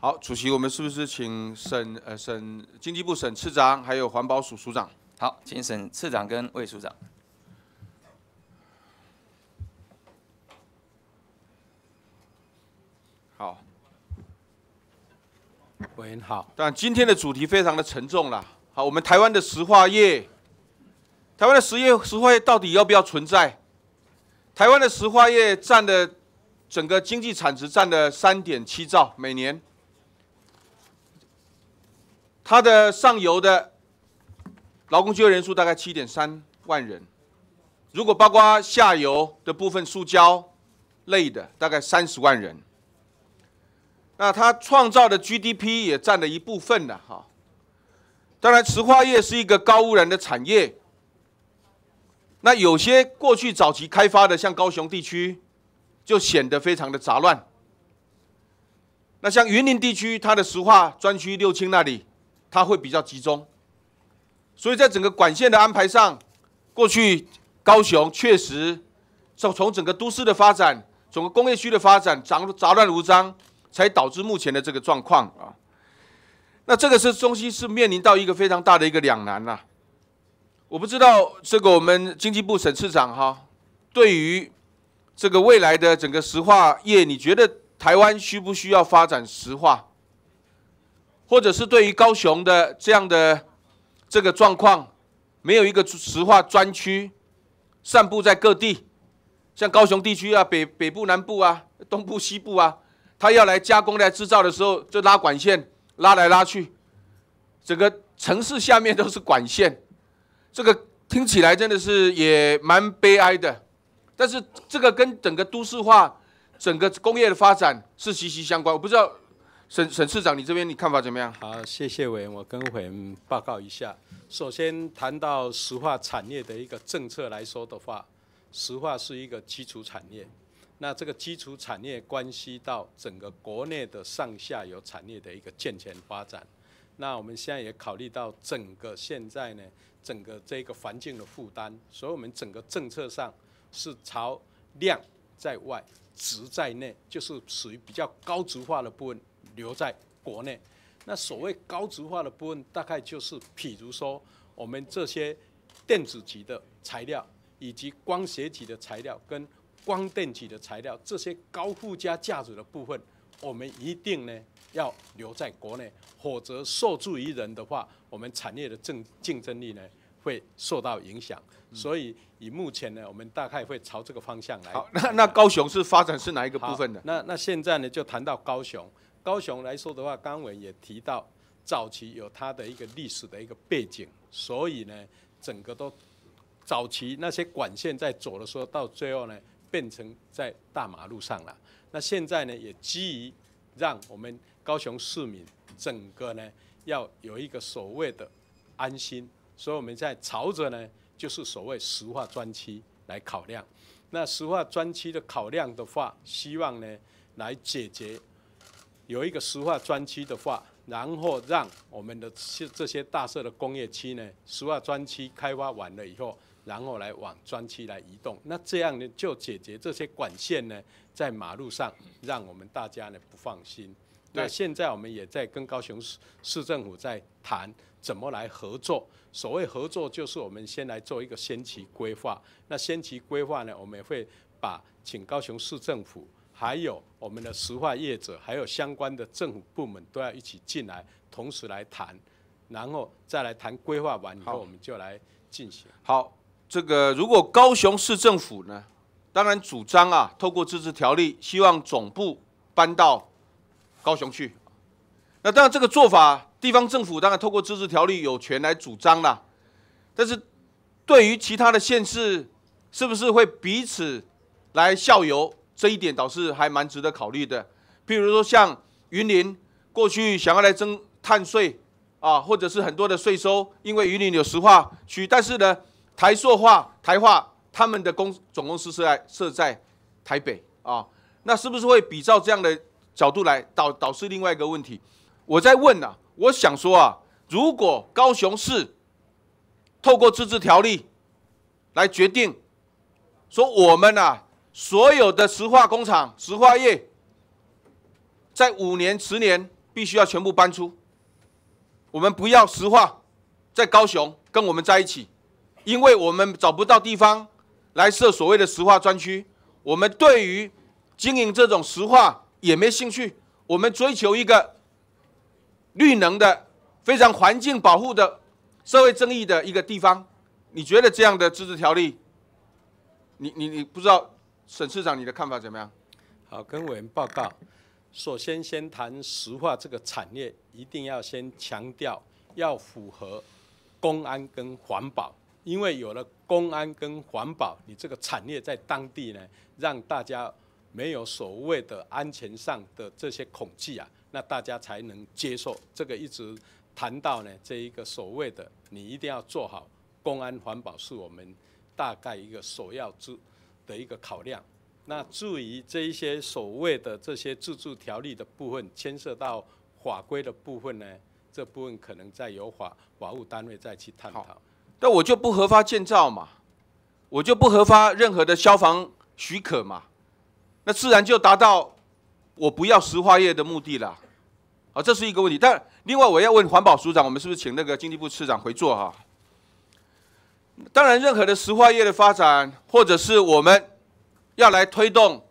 好，主席，我们是不是请省呃省经济部省次长，还有环保署署长？好，请省次长跟魏署长。好，喂，好。但今天的主题非常的沉重了。好，我们台湾的石化业，台湾的石业石化业到底要不要存在？台湾的石化业占的整个经济产值占的三点七兆每年。它的上游的劳工就业人数大概七点三万人，如果包括下游的部分塑胶类的，大概三十万人。那它创造的 GDP 也占了一部分的哈。当然，石化业是一个高污染的产业。那有些过去早期开发的，像高雄地区，就显得非常的杂乱。那像云林地区，它的石化专区六轻那里。它会比较集中，所以在整个管线的安排上，过去高雄确实从从整个都市的发展，整个工业区的发展，杂杂乱无章，才导致目前的这个状况啊。那这个是中西是面临到一个非常大的一个两难呐。我不知道这个我们经济部沈次长哈，对于这个未来的整个石化业，你觉得台湾需不需要发展石化？或者是对于高雄的这样的这个状况，没有一个石化专区，散布在各地，像高雄地区啊，北北部、南部啊，东部、西部啊，他要来加工、来制造的时候，就拉管线，拉来拉去，整个城市下面都是管线，这个听起来真的是也蛮悲哀的。但是这个跟整个都市化、整个工业的发展是息息相关，我不知道。沈沈市长，你这边你看法怎么样？好，谢谢委员，我跟委员报告一下。首先谈到石化产业的一个政策来说的话，石化是一个基础产业，那这个基础产业关系到整个国内的上下游产业的一个健全发展。那我们现在也考虑到整个现在呢，整个这个环境的负担，所以我们整个政策上是朝量在外，值在内，就是属于比较高值化的部分。留在国内，那所谓高值化的部分，大概就是，譬如说我们这些电子级的材料，以及光学级的材料跟光电级的材料，这些高附加价值的部分，我们一定呢要留在国内，否则受助于人的话，我们产业的竞竞争力呢会受到影响。所以以目前呢，我们大概会朝这个方向来。好，那那高雄是发展是哪一个部分的？那那现在呢就谈到高雄。高雄来说的话，刚文也提到，早期有它的一个历史的一个背景，所以呢，整个都早期那些管线在走的时候，到最后呢，变成在大马路上了。那现在呢，也基于让我们高雄市民整个呢，要有一个所谓的安心，所以我们在朝着呢，就是所谓石化专区来考量。那石化专区的考量的话，希望呢，来解决。有一个石化专区的话，然后让我们的这这些大社的工业区呢，石化专区开发完了以后，然后来往专区来移动，那这样呢就解决这些管线呢在马路上，让我们大家呢不放心。那现在我们也在跟高雄市市政府在谈怎么来合作。所谓合作，就是我们先来做一个先期规划。那先期规划呢，我们会把请高雄市政府。还有我们的石化业者，还有相关的政府部门都要一起进来，同时来谈，然后再来谈规划完以后，我们就来进行。好，这个如果高雄市政府呢，当然主张啊，透过自治条例，希望总部搬到高雄去。那当然这个做法，地方政府当然透过自治条例有权来主张啦。但是对于其他的县市，是不是会彼此来效尤？这一点倒是还蛮值得考虑的，譬如说像云林过去想要来征碳税啊，或者是很多的税收，因为云林有石化区，但是呢，台塑化、台化他们的公总公司是在设在台北啊，那是不是会比照这样的角度来导导致另外一个问题？我在问呐，我想说啊，如果高雄市透过自治条例来决定，说我们呐。所有的石化工厂、石化业，在五年、十年，必须要全部搬出。我们不要石化在高雄跟我们在一起，因为我们找不到地方来设所谓的石化专区。我们对于经营这种石化也没兴趣。我们追求一个绿能的、非常环境保护的、社会正义的一个地方。你觉得这样的自治条例，你、你、你不知道？沈市长，你的看法怎么样？好，跟委员报告。首先，先谈石化这个产业，一定要先强调要符合公安跟环保，因为有了公安跟环保，你这个产业在当地呢，让大家没有所谓的安全上的这些恐惧啊，那大家才能接受。这个一直谈到呢，这一个所谓的你一定要做好公安环保，是我们大概一个首要之。的一个考量，那至于这一些所谓的这些自治条例的部分，牵涉到法规的部分呢，这部分可能再由法法务单位再去探讨。那我就不合法建造嘛，我就不合法任何的消防许可嘛，那自然就达到我不要石化业的目的了。啊，这是一个问题。但另外我要问环保署长，我们是不是请那个经济部次长回座啊？当然，任何的石化业的发展，或者是我们要来推动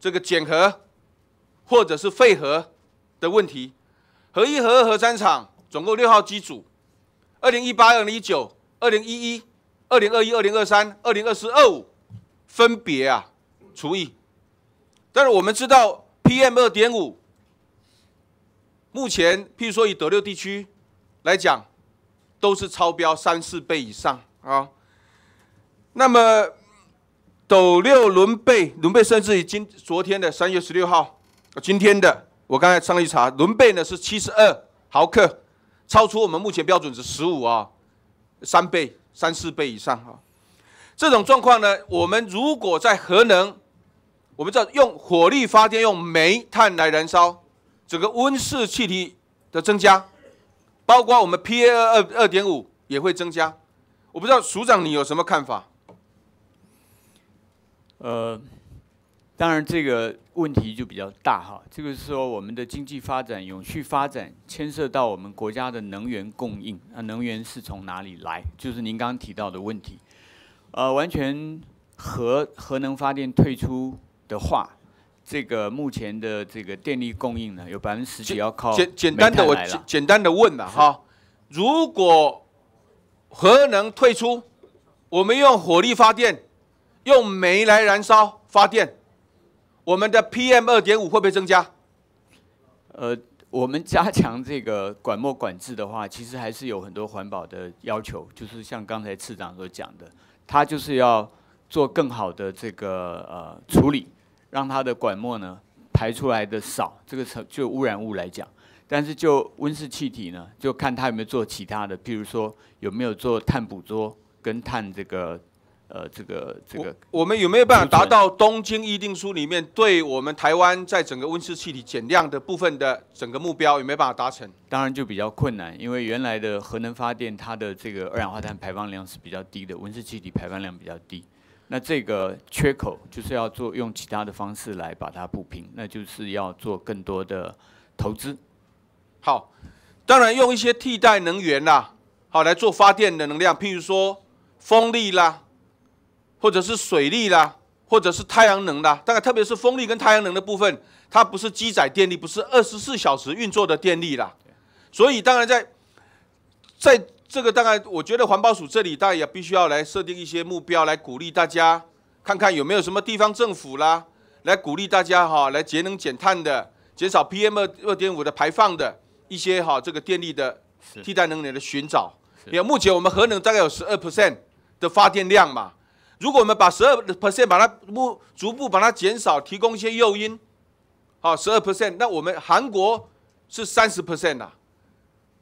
这个减核，或者是废核的问题。核一、核二、核三厂总共六号机组，二零一八、二零一九、二零一一、二零二一、二零二三、二零二四、二五，分别啊除以。但是我们知道，PM 二点五目前，譬如说以德六地区来讲。都是超标三四倍以上啊。那么，斗六轮背轮背甚至于今昨天的三月十六号，今天的我刚才上一查轮背呢是七十二毫克，超出我们目前标准值十五啊，三倍三四倍以上啊。这种状况呢，我们如果在核能，我们知道用火力发电用煤炭来燃烧，整个温室气体的增加。包括我们 P A 二二点五也会增加，我不知道署长你有什么看法？呃，当然这个问题就比较大哈，这个是说我们的经济发展、永续发展，牵涉到我们国家的能源供应那能源是从哪里来？就是您刚刚提到的问题，呃，完全核核能发电退出的话。这个目前的这个电力供应呢，有百分之十几要靠。简简单的我简简单的问了哈，如果核能退出，我们用火力发电，用煤来燃烧发电，我们的 PM 二点五会不会增加？呃，我们加强这个管末管制的话，其实还是有很多环保的要求，就是像刚才次长所讲的，他就是要做更好的这个呃处理。让它的管末呢排出来的少，这个成就污染物来讲，但是就温室气体呢，就看它有没有做其他的，譬如说有没有做碳捕捉跟碳这个，呃，这个这个。我们有没有办法达到东京议定书里面对我们台湾在整个温室气体减量的部分的整个目标有没有办法达成？当然就比较困难，因为原来的核能发电它的这个二氧化碳排放量是比较低的，温室气体排放量比较低。那这个缺口就是要做用其他的方式来把它补平，那就是要做更多的投资。好，当然用一些替代能源啦，好来做发电的能量，譬如说风力啦，或者是水力啦，或者是太阳能啦。当然，特别是风力跟太阳能的部分，它不是积载电力，不是二十四小时运作的电力啦。所以当然在在。这个当然，我觉得环保署这里当然也必须要来设定一些目标，来鼓励大家看看有没有什么地方政府啦，来鼓励大家哈，来节能减碳的，减少 PM 二二点五的排放的一些哈，这个电力的替代能源的寻找。也目前我们核能大概有十二 percent 的发电量嘛，如果我们把十二 percent 把它目逐步把它减少，提供一些诱因，好，十二 percent，那我们韩国是三十 percent 呐，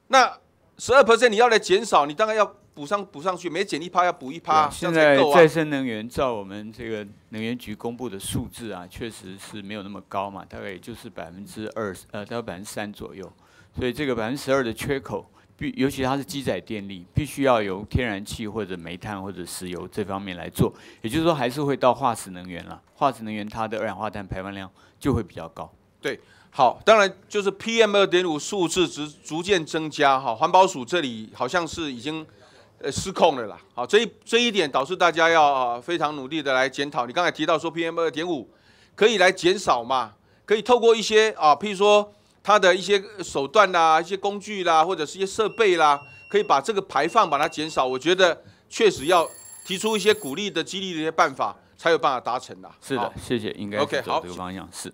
那。十二 percent 你要来减少，你大概要补上补上去，每减一趴要补一趴，现在再生能源照我们这个能源局公布的数字啊，确实是没有那么高嘛，大概也就是百分之二呃，大概百分之三左右。所以这个百分之十二的缺口，必尤其它是机载电力，必须要由天然气或者煤炭或者石油这方面来做。也就是说，还是会到化石能源了。化石能源它的二氧化碳排放量就会比较高。对，好，当然就是 P M 二点五数字逐逐渐增加哈，环保署这里好像是已经呃失控了啦，好，这这一点导致大家要啊非常努力的来检讨。你刚才提到说 P M 二点五可以来减少嘛，可以透过一些啊，譬如说它的一些手段啦、一些工具啦，或者是一些设备啦，可以把这个排放把它减少。我觉得确实要提出一些鼓励的、激励的一些办法，才有办法达成的。是的，谢谢，应该好这个方向。是。